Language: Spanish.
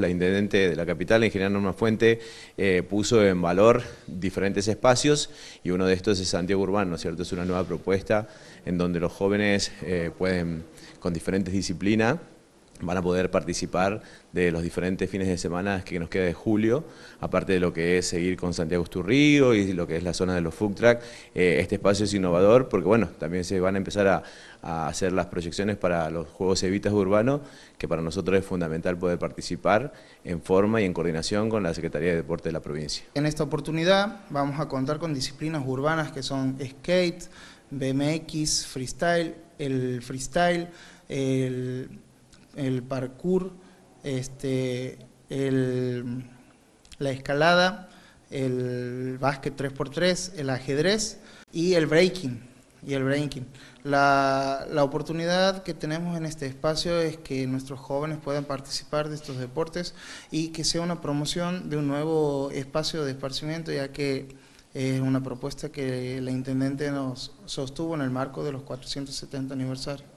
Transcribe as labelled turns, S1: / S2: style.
S1: La intendente de la capital, la ingeniera Norma Fuente, eh, puso en valor diferentes espacios y uno de estos es Santiago Urbano, ¿cierto? Es una nueva propuesta en donde los jóvenes eh, pueden, con diferentes disciplinas, van a poder participar de los diferentes fines de semana que nos queda de julio, aparte de lo que es seguir con Santiago Esturrío y lo que es la zona de los food eh, este espacio es innovador porque bueno, también se van a empezar a, hacer las proyecciones para los Juegos Evitas Urbanos, que para nosotros es fundamental poder participar en forma y en coordinación con la Secretaría de Deporte de la provincia.
S2: En esta oportunidad vamos a contar con disciplinas urbanas que son skate, BMX, freestyle, el freestyle, el el parkour, este, la escalada, el básquet 3x3, el ajedrez y el breaking. Y el breaking. La, la, oportunidad que tenemos en este espacio es que nuestros jóvenes puedan participar de estos deportes y que sea una promoción de un nuevo espacio de esparcimiento, ya que es una propuesta que la Intendente nos sostuvo en el marco de los 470 aniversarios.